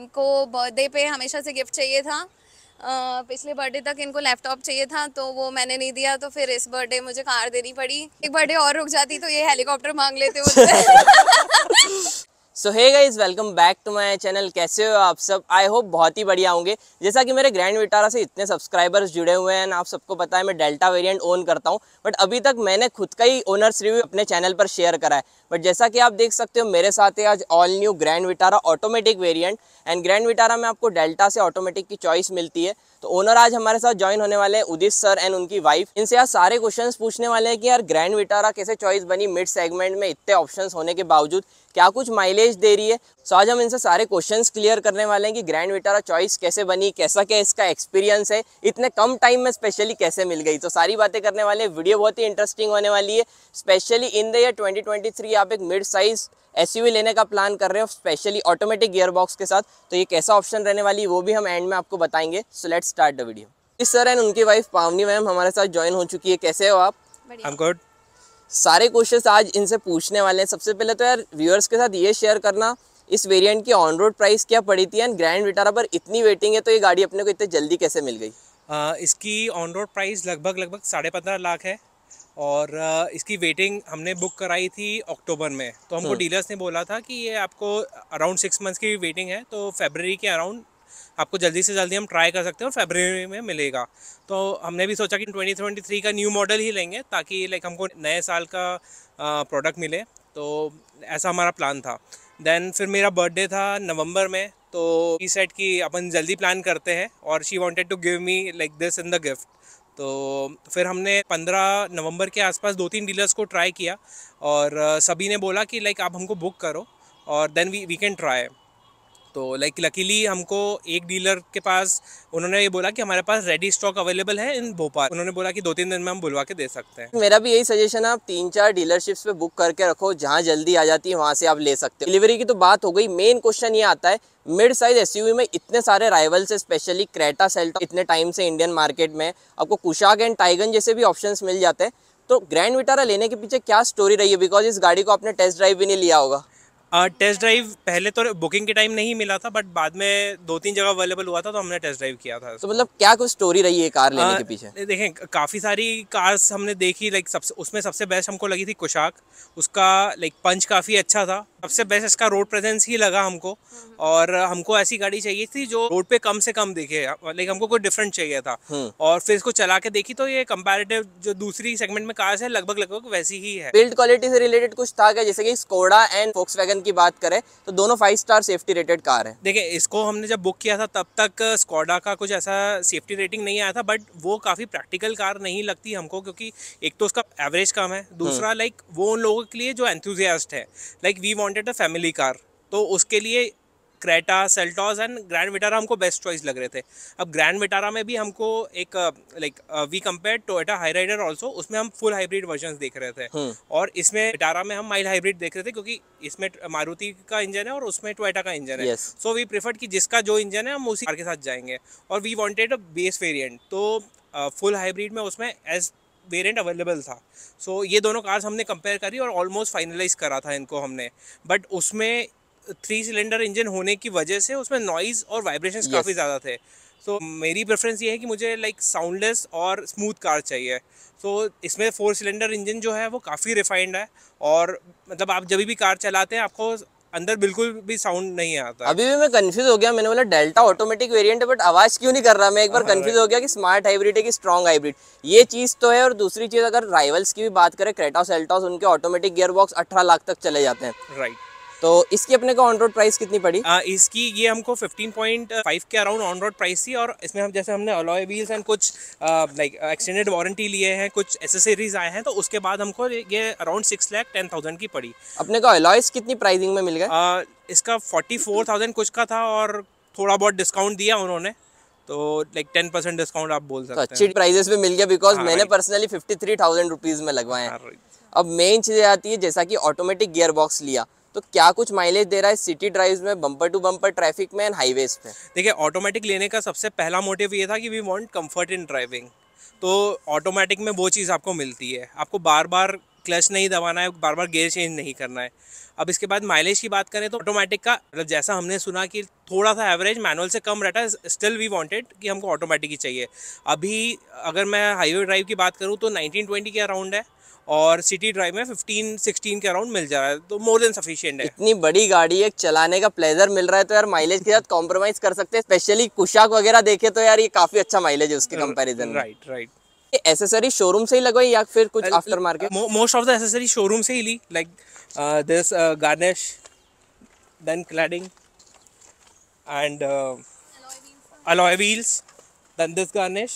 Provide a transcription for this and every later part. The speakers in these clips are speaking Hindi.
इनको बर्थडे पे हमेशा से गिफ्ट चाहिए था आ, पिछले बर्थडे तक इनको लैपटॉप चाहिए था तो वो मैंने नहीं दिया तो फिर इस बर्थडे मुझे कार देनी पड़ी एक बर्थडे और रुक जाती तो ये हेलीकॉप्टर मांग लेते so hey guys welcome back to my channel कैसे हो आप सब आई होप बहुत ही बढ़िया होंगे जैसा कि मेरे ग्रैंड विटारा से इतने सब्सक्राइबर्स जुड़े हुए हैं आप सबको पता है मैं डेल्टा वेरिएंट ओन करता हूं बट अभी तक मैंने खुद का ही ओनर्स रिव्यू अपने चैनल पर शेयर करा है बट जैसा कि आप देख सकते हो मेरे साथ है आज all new Grand Vitara automatic variant and Grand Vitara में आपको डेल्टा से ऑटोमेटिक की चॉइस मिलती है तो ओनर आज हमारे साथ ज्वाइन होने वाले हैं उदित सर एंड उनकी वाइफ इनसे आज सारे क्वेश्चंस पूछने वाले हैं कि यार ग्रैंड विटारा कैसे चॉइस बनी मिड सेगमेंट में इतने ऑप्शंस होने के बावजूद क्या कुछ माइलेज दे रही है सो आज हम इनसे सारे क्वेश्चंस क्लियर करने वाले हैं कि ग्रैंड विटारा चॉइस कैसे बनी कैसा क्या इसका एक्सपीरियंस है इतने कम टाइम में स्पेशली कैसे मिल गई तो सारी बातें करने वाले हैं वीडियो बहुत ही इंटरेस्टिंग होने वाली है specially in the year twenty आप एक मिड साइज एस लेने का प्लान कर रहे हो स्पेशली ऑटोमेटिक गियर बॉक्स के साथ तो ये कैसा ऑप्शन रहने वाली वो भी हम एंड में आपको बताएंगे so let's start the video इस सर एंड उनकी वाइफ पावनी मैम हमारे साथ ज्वाइन हो चुकी है कैसे हो आप आई एम गुड सारे क्वेश्चंस आज इनसे पूछने वाले हैं सबसे पहले तो यार व्यूअर्स के साथ ये शेयर करना इस वेरिएंट की ऑन रोड प्राइस क्या पड़ी थी एंड ग्रैंड विटारा पर इतनी वेटिंग है तो ये गाड़ी अपने को इतने जल्दी कैसे मिल गई आ, इसकी ऑन रोड प्राइस लगभग लगभग साढ़े पंद्रह लाख है और आ, इसकी वेटिंग हमने बुक कराई थी अक्टूबर में तो हमको डीलर्स हम्म। ने बोला था कि ये आपको अराउंड सिक्स मंथ्स की वेटिंग है तो फेबररी के अराउंड आपको जल्दी से जल्दी हम ट्राई कर सकते हैं और फेबररी में मिलेगा तो हमने भी सोचा कि 2023 का न्यू मॉडल ही लेंगे ताकि लाइक हमको नए साल का प्रोडक्ट मिले तो ऐसा हमारा प्लान था देन फिर मेरा बर्थडे था नवंबर में तो ई सेट कि अपन जल्दी प्लान करते हैं और she wanted to give me like this in the gift तो फिर हमने 15 नवंबर के आसपास दो तीन डीलर्स को ट्राई किया और सभी ने बोला कि लाइक आप हमको बुक करो और then we we can try तो लाइक लकीली हमको एक डीलर के पास उन्होंने ये बोला कि हमारे पास रेडी स्टॉक अवेलेबल है इन भोपाल उन्होंने बोला कि दो तीन दिन में हम बुलवा के दे सकते हैं मेरा भी यही सजेशन है आप तीन चार डीलरशिप्स पे बुक करके रखो जहाँ जल्दी आ जाती है वहाँ से आप ले सकते हो डिलीवरी की तो बात हो गई मेन क्वेश्चन ये आता है मिड साइज एस में इतने सारे राइवल्स है स्पेशली क्रेटा सेल्टा इतने टाइम से इंडियन मार्केट में आपको कुशाक एंड टाइगन जैसे भी ऑप्शन मिल जाते हैं तो ग्रैंड विटारा लेने के पीछे क्या स्टोरी रही है बिकॉज इस गाड़ी को आपने टेस्ट ड्राइव भी नहीं लिया होगा टेस्ट ड्राइव पहले तो बुकिंग के टाइम नहीं मिला था बट बाद में दो तीन जगह अवेलेबल हुआ था तो हमने टेस्ट ड्राइव किया था तो मतलब क्या कुछ स्टोरी रही है कार लेने आ, के पीछे देखें काफ़ी सारी कार्स हमने देखी लाइक सबसे उसमें सबसे बेस्ट हमको लगी थी कुशाक उसका लाइक पंच काफ़ी अच्छा था सबसे बेस्ट इसका रोड प्रेजेंस ही लगा हमको हम्म। और हमको ऐसी गाड़ी चाहिए थी जो रोड पे कम से कम देखे लाइक हमको कोई डिफरेंट चाहिए था हम्म। और फिर इसको चला के देखी तो ये कंपेरेटिव जो दूसरी सेगमेंट में कार्स है लगभग लगभग वैसी ही है बिल्ड क्वालिटी से रिलेटेड कुछ था क्या जैसे कि स्कोडा एंड फोक्स कंडीशन की बात करें तो दोनों five star safety rated car है देखिए इसको हमने जब बुक किया था तब तक स्कॉडा का कुछ ऐसा सेफ्टी रेटिंग नहीं आया था बट वो काफ़ी प्रैक्टिकल कार नहीं लगती हमको क्योंकि एक तो उसका एवरेज कम है हम्म। दूसरा लाइक वो उन लोगों के लिए जो एंथ्यूजियास्ट है like we wanted a family car तो उसके लिए Creta Seltos and Grand Vitara हमको बेस्ट चॉइस लग रहे थे अब ग्रैंड विटारा में भी हमको एक like we compare Toyota Hyryder also उसमें हम फुल हाइब्रिड वर्जन देख रहे थे हम्म। और इसमें विटारा में हम माइल हाइब्रिड देख रहे थे क्योंकि इसमें मारुति का इंजन है और उसमें टोयटा का इंजन है सो वी प्रिफर कि जिसका जो इंजन है हम उसी कार के साथ जाएंगे और वी वॉन्टेड तो, अ बेस वेरियंट तो फुल हाइब्रिड में उसमें एज वेरियंट अवेलेबल था सो so, ये दोनों कार्स हमने कंपेयर करी और ऑलमोस्ट फाइनलाइज करा था इनको हमने बट उसमें थ्री सिलेंडर इंजन होने की वजह से उसमें नॉइज़ और वाइब्रेशंस yes. काफ़ी ज़्यादा थे सो so, मेरी प्रेफरेंस ये है कि मुझे लाइक साउंडलेस और स्मूथ कार चाहिए सो so, इसमें फोर सिलेंडर इंजन जो है वो काफ़ी रिफाइंड है और मतलब आप जब भी कार चलाते हैं आपको अंदर बिल्कुल भी साउंड नहीं आता अभी भी मैं कंफ्यूज हो गया मैंने बोला डेल्टा ऑटोमेटिक वेरिएंट है बट आवाज क्यों नहीं कर रहा मैं एक बार कंफ्यूज हाँ, हो गया कि स्मार्ट हाइब्रिड है कि स्ट्रॉन्ग हाइब्रिड ये चीज तो है और दूसरी चीज अगर राइवल्स की भी बात करें क्रेटा एल्टॉस उनके ऑटोमेटिक गियर बॉक्स अठारह लाख तक चले जाते हैं राइट तो इसकी अपने को ऑन रोड प्राइस कितनी पड़ी आ, इसकी ये हमको 15.5 के अराउंड ऑन रोड प्राइस थी और इसमें हम जैसे हमने अलॉय व्हील्स एंड कुछ लाइक एक्सटेंडेड वारंटी लिए हैं कुछ एसेसरीज आए हैं तो उसके बाद हमको ये around six lakh ten thousand की पड़ी अपने को अलॉयस कितनी प्राइसिंग में मिल गया इसका फोर्टी फोर थाउजेंड कुछ का था और थोड़ा बहुत डिस्काउंट दिया उन्होंने तो लाइक टेन परसेंट डिस्काउंट आप बोल तो सकते अच्छी प्राइजेस में मिल गया बिकॉज हाँ, मैंने personally fifty three thousand rupees में लगवाए हैं हाँ, अब मेन चीज़ें आती है जैसा कि ऑटोमेटिक गियर बॉक्स लिया तो क्या कुछ माइलेज दे रहा है सिटी ड्राइव्स में बम्पर टू बम्पर ट्रैफिक में एंड हाईवेज पे देखिए ऑटोमेटिक लेने का सबसे पहला मोटिव ये था कि we want comfort in driving तो ऑटोमेटिक में वो चीज़ आपको मिलती है आपको बार बार क्लच नहीं दबाना है बार बार गेयर चेंज नहीं करना है अब इसके बाद माइलेज की बात करें तो ऑटोमेटिक का मतलब जैसा हमने सुना कि थोड़ा सा एवरेज मैनुअल से कम रहता है स्टिल वी वांटेड कि हमको ऑटोमेटिक ही चाहिए अभी अगर मैं हाईवे ड्राइव की बात करूँ तो नाइनटीन के अराउंड है और सिटी ड्राइव में फिफ्टीन सिक्सटीन के अराउंड मिल जा रहा है तो मोर देन सफिशियंट है इतनी बड़ी गाड़ी है चलाने का प्लेजर मिल रहा है तो यार माइलेज के साथ कॉम्प्रोमाइज कर सकते हैं स्पेशली कुशाक वगैरह देखे तो यार ये काफ़ी अच्छा माइलेज है उसके comparison right right accessory showroom से ही लगवाई या फिर कुछ after market most of the accessory showroom से ही ली like this garnish then cladding and alloy wheels then this garnish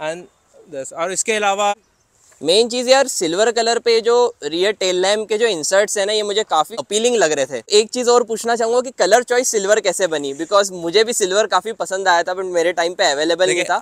and this और इसके अलावा मेन चीज़ यार सिल्वर कलर पे जो रियर टेल लैम्प के जो इंसर्ट्स है ना ये मुझे काफ़ी अपीलिंग लग रहे थे एक चीज़ और पूछना चाहूँगा कि कलर चॉइस सिल्वर कैसे बनी बिकॉज मुझे भी सिल्वर काफ़ी पसंद आया था बट मेरे टाइम पे अवेलेबल नहीं था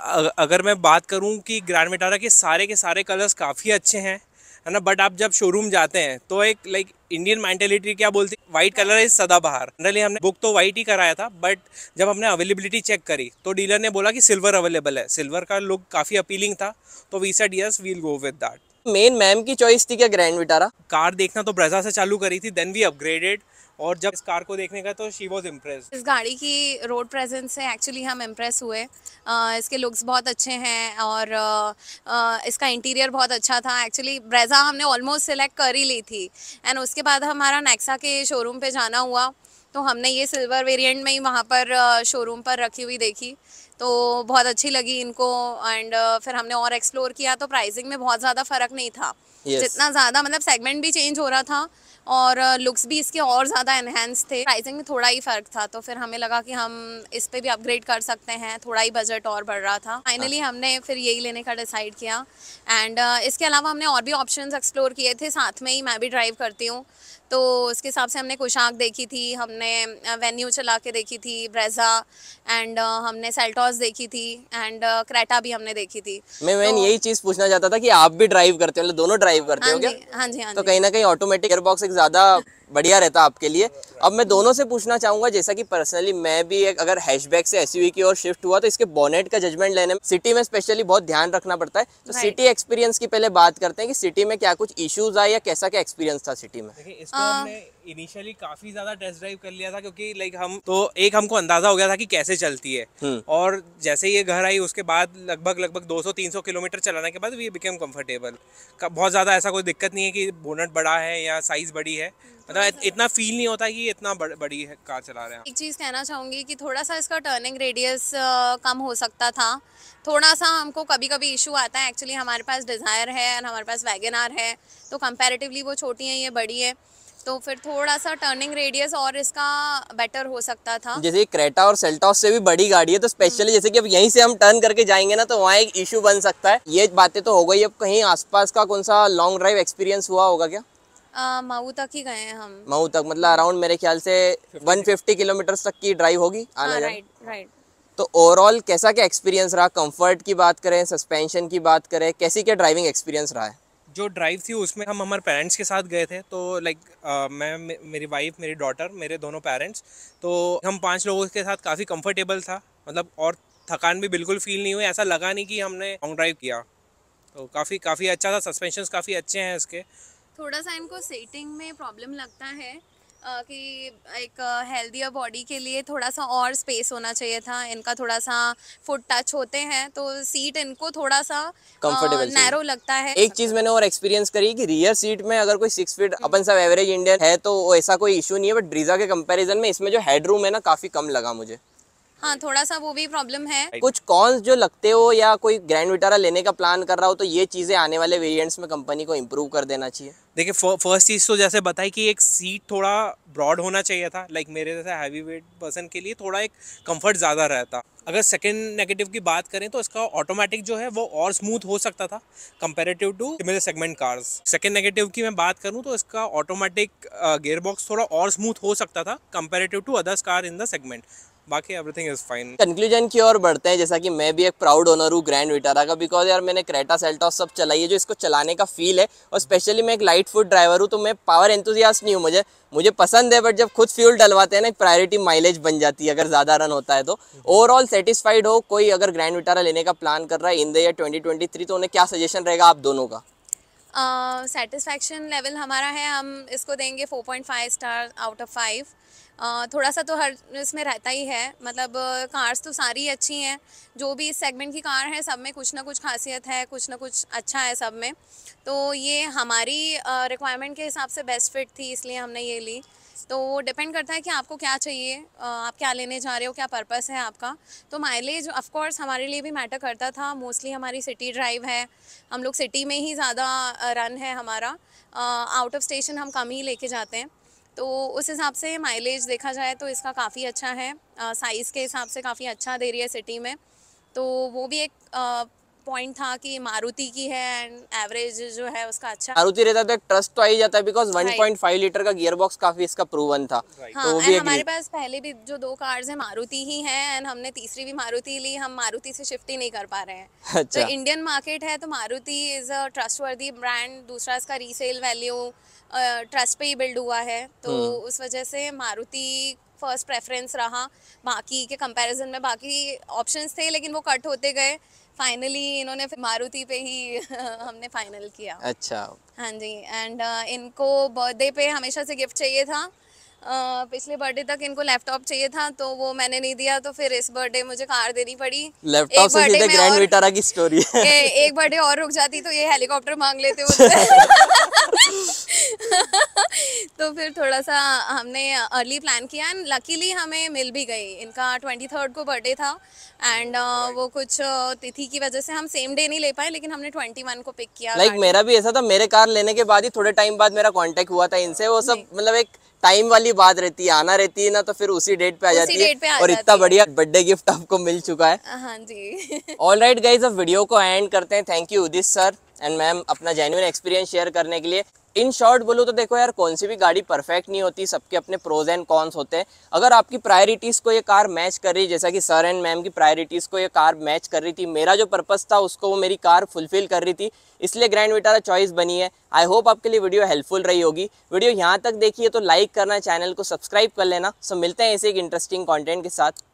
अगर मैं बात करूँ कि ग्रैंड मिटारा के सारे के सारे कलर्स काफ़ी अच्छे हैं है ना बट आप जब शोरूम जाते हैं तो एक लाइक इंडियन मैंटेलिटी क्या बोलती है व्हाइट कलर इज सदा बाहर जनरली हमने बुक तो वाइट ही कराया था बट जब हमने अवेलेबिलिटी चेक करी तो डीलर ने बोला कि सिल्वर अवेलेबल है सिल्वर का लुक काफ़ी अपीलिंग था तो we said yes we'll go with that मेन मैम की चॉइस थी क्या ग्रैंड विटारा कार देखना तो ब्रजा से चालू करी थी देन वी अपग्रेडेड और जब इस कार को देखने का तो शी वॉज इम्प्रेस इस गाड़ी की रोड प्रेजेंस से एक्चुअली हम इम्प्रेस हुए आ, इसके लुक्स बहुत अच्छे हैं और आ, इसका इंटीरियर बहुत अच्छा था एक्चुअली ब्रेजा हमने ऑलमोस्ट सिलेक्ट कर ही ली थी एंड उसके बाद हमारा नेक्सा के शोरूम पे जाना हुआ तो हमने ये सिल्वर वेरिएंट में ही वहाँ पर शोरूम पर रखी हुई देखी तो बहुत अच्छी लगी इनको एंड फिर हमने और एक्सप्लोर किया तो प्राइसिंग में बहुत ज़्यादा फ़र्क नहीं था yes. जितना ज़्यादा मतलब सेगमेंट भी चेंज हो रहा था और लुक्स भी इसके और ज़्यादा इन्हेंस थे प्राइसिंग में थोड़ा ही फ़र्क था तो फिर हमें लगा कि हम इस पर भी अपग्रेड कर सकते हैं थोड़ा ही बजट और बढ़ रहा था फाइनली हाँ। हमने फिर यही लेने का डिसाइड किया एंड इसके अलावा हमने और भी ऑप्शन एक्सप्लोर किए थे साथ में ही मैं भी ड्राइव करती हूँ तो उसके हिसाब से हमने कुशाक देखी थी हमने वेन्यू चला के देखी थी ब्रेजा एंड हमने सेल्टॉस देखी थी एंड क्रेटा भी हमने देखी थी मैं मैंने तो, यही चीज़ पूछना चाहता था कि आप भी ड्राइव करते हो मतलब दोनों ड्राइव करते हो हाँ जी हाँ जी हाँ तो कहीं ना कहीं ऑटोमेटिक एयरबॉक्स ज़्यादा बढ़िया रहता आपके लिए अब मैं दोनों से पूछना चाहूँगा जैसा कि पर्सनली मैं भी एक अगर हैशबैक से एसयूवी की ओर शिफ्ट हुआ तो इसके बोनेट का जजमेंट लेने में सिटी में स्पेशली बहुत ध्यान रखना पड़ता है तो सिटी एक्सपीरियंस की पहले बात करते हैं कि सिटी में क्या कुछ इश्यूज आए या कैसा क्या एक्सपीरियंस था सिटी में इनिशियली काफी ज्यादा टेस्ट ड्राइव कर लिया था क्योंकि लाइक हम तो एक हमको अंदाजा हो गया था कि कैसे चलती है हम्म। और जैसे ये घर आई उसके बाद लगभग लगभग 200-300 किलोमीटर चलाने के बाद वी बिकेम कंफर्टेबल बहुत ज्यादा ऐसा कोई दिक्कत नहीं है कि बोनट बड़ा है या साइज बड़ी है तो इतना इतना फील नहीं होता कि इतना बड़, बड़ी कार चला रहे हैं एक चीज़ कहना चाहूँगी कि थोड़ा सा इसका टर्निंग रेडियस कम हो सकता था थोड़ा सा हमको कभी कभी इशू आता है एक्चुअली हमारे पास डिज़ायर है और हमारे पास वैगन है तो कंपेरेटिवली वो छोटी है ये बड़ी है तो फिर थोड़ा सा टर्निंग रेडियस और इसका बेटर हो सकता था जैसे क्रेटा और सेल्टा से भी बड़ी गाड़ी है तो स्पेशली जैसे कि अब यहीं से हम टर्न करके जाएंगे ना तो वहाँ एक इशू बन सकता है ये बातें तो हो गई अब कहीं आसपास का कौन सा लॉन्ग ड्राइव एक्सपीरियंस हुआ होगा क्या मऊ तक ही गए हैं हम मऊ तक मतलब अराउंड मेरे ख्याल से 150 किलोमीटर तक की ड्राइव होगी हाँ, आना राइट राइट तो ओवरऑल कैसा क्या एक्सपीरियंस रहा कंफर्ट की बात करें सस्पेंशन की बात करें कैसी क्या ड्राइविंग एक्सपीरियंस रहा है जो ड्राइव थी उसमें हम हमारे पेरेंट्स के साथ गए थे तो लाइक मैं मेरी वाइफ मेरी डॉटर मेरे दोनों पेरेंट्स तो हम पांच लोगों के साथ काफ़ी कंफर्टेबल था मतलब और थकान भी बिल्कुल फील नहीं हुई ऐसा लगा नहीं कि हमने लॉन्ग ड्राइव किया तो काफ़ी काफ़ी अच्छा था सस्पेंशन काफ़ी अच्छे हैं इसके थोड़ा सा इनको सेटिंग में प्रॉब्लम लगता है आ, कि एक हेल्दियर बॉडी के लिए थोड़ा सा और स्पेस होना चाहिए था इनका थोड़ा सा फुट टच होते हैं तो सीट इनको थोड़ा सा कंफर्टेबल नैरो लगता है एक चीज मैंने और एक्सपीरियंस करी कि रियर सीट में अगर कोई सिक्स हम्म। फीट अपन सब एवरेज इंडियन है तो ऐसा कोई इशू नहीं है बट ब्रीजा के कंपैरिजन में इसमें जो हेडरूम है ना काफी कम लगा मुझे हाँ थोड़ा सा वो भी प्रॉब्लम है कुछ कॉन्स जो लगते हो या कोई ग्रैंड विटारा लेने का प्लान कर रहा हो तो ये चीजें आने वाले वेरियंट्स में कंपनी को इम्प्रूव कर देना चाहिए देखिए फर्स्ट चीज़ तो जैसे बताई कि एक सीट थोड़ा ब्रॉड होना चाहिए था लाइक मेरे जैसे हैवी वेट पर्सन के लिए थोड़ा एक कंफर्ट ज़्यादा रहता अगर सेकंड नेगेटिव की बात करें तो इसका ऑटोमेटिक जो है वो और स्मूथ हो सकता था कंपेरेटिव टू मेरे सेगमेंट कार्स सेकंड नेगेटिव की मैं बात करूँ तो इसका ऑटोमेटिक गेयरबॉक्स थोड़ा और स्मूथ हो सकता था comparative to others car in the segment बाकी एवरीथिंग इज फाइन कंक्लूजन की ओर बढ़ते हैं जैसा कि मैं भी एक प्राउड ओनर हूँ ग्रैंड विटारा का बिकॉज यार मैंने क्रेटा सेल्टॉस सब चलाई है जो इसको चलाने का फील है और स्पेशली मैं एक लाइट फूड ड्राइवर हूँ तो मैं पावर एंथुजियास्ट नहीं हूँ मुझे मुझे पसंद है बट जब खुद फ्यूल डलवाते हैं ना एक प्रायोरिटी माइलेज बन जाती है अगर ज़्यादा रन होता है तो ओवरऑल सेटिस्फाइड हो कोई अगर ग्रैंड विटारा लेने का प्लान कर रहा है इन द ईयर ट्वेंटी तो उन्हें क्या सजेशन रहेगा आप दोनों का सेटिस्फैक्शन uh, लेवल हमारा है हम इसको देंगे 4.5 स्टार आउट ऑफ 5 थोड़ा सा तो हर इसमें रहता ही है मतलब कार्स तो सारी अच्छी हैं जो भी इस सेगमेंट की कार है सब में कुछ ना कुछ खासियत है कुछ ना कुछ अच्छा है सब में तो ये हमारी रिक्वायरमेंट के हिसाब से बेस्ट फिट थी इसलिए हमने ये ली तो वो डिपेंड करता है कि आपको क्या चाहिए आप क्या लेने जा रहे हो क्या पर्पस है आपका तो माइलेज ऑफ कोर्स हमारे लिए भी मैटर करता था मोस्टली हमारी सिटी ड्राइव है हम लोग सिटी में ही ज़्यादा रन है हमारा आउट ऑफ स्टेशन हम कम ही लेके जाते हैं तो उस हिसाब से माइलेज देखा जाए तो इसका काफ़ी अच्छा है साइज़ के हिसाब से काफ़ी अच्छा दे रही है सिटी में तो वो भी एक पॉइंट था कि मारुति की है एंड एवरेज जो है उसका अच्छा मारुति रहता तो ट्रस्ट तो आ ही जाता है बिकॉज 1.5 लीटर का गियर बॉक्स काफी इसका प्रूवन था हाँ, तो भी हमारे पास पहले भी जो दो कार्स है मारुति ही है एंड हमने तीसरी भी मारुति ली हम मारुति से शिफ्ट ही नहीं कर पा रहे हैं अच्छा। तो इंडियन मार्केट है तो Maruti is a trust brand दूसरा इसका रीसेल वैल्यू ट्रस्ट पे ही बिल्ड हुआ है तो हम्म। उस वजह से मारुति फर्स्ट प्रेफरेंस रहा बाकी के कंपैरिजन में बाकी ऑप्शंस थे लेकिन वो कट होते गए फाइनली इन्होंने मारुति पे ही हमने फाइनल किया अच्छा हाँ जी एंड uh, इनको बर्थडे पे हमेशा से गिफ्ट चाहिए था Uh, पिछले बर्थडे तक इनको लैपटॉप चाहिए था तो वो मैंने नहीं दिया तो फिर इस बर्थडे मुझे कार देनी पड़ी लैपटॉप से सीधे ग्रैंड विटारा की स्टोरी ए, एक बर्थडे और रुक जाती तो ये हेलीकॉप्टर मांग लेते तो फिर थोड़ा सा हमने अर्ली प्लान किया एंड लकीली हमें मिल भी गई इनका ट्वेंटी थर्ड को बर्थडे था एंड uh, वो कुछ uh, तिथि की वजह से हम सेम डे नहीं ले पाए लेकिन हमने ट्वेंटी वन को पिक किया लाइक like, मेरा भी ऐसा था मेरे कार लेने के बाद ही थोड़े टाइम बाद मेरा कॉन्टेक्ट हुआ था इनसे वो सब मतलब एक टाइम वाली बात रहती है आना रहती है ना तो फिर उसी डेट पे आ जाती है पे आ और इतना बढ़िया बर्थडे गिफ्ट आपको मिल चुका है हाँ जी ऑल राइट गाइज अब वीडियो को एंड करते हैं thank you Udit sir and ma'am अपना जेन्यून एक्सपीरियंस शेयर करने के लिए इन शॉर्ट बोलो तो देखो यार कौन सी भी गाड़ी परफेक्ट नहीं होती सबके अपने प्रोज एंड कॉन्स होते हैं अगर आपकी प्रायोरिटीज़ को ये कार मैच कर रही जैसा कि सर एंड मैम की प्रायोरिटीज़ को ये कार मैच कर रही थी मेरा जो पर्पज़ था उसको वो मेरी कार फुलफिल कर रही थी इसलिए ग्रैंड विटारा चॉइस बनी है आई होप आपके लिए वीडियो हेल्पफुल रही होगी वीडियो यहाँ तक देखिए तो लाइक करना चैनल को सब्सक्राइब कर लेना सो मिलते हैं ऐसे एक इंटरेस्टिंग कॉन्टेंट के साथ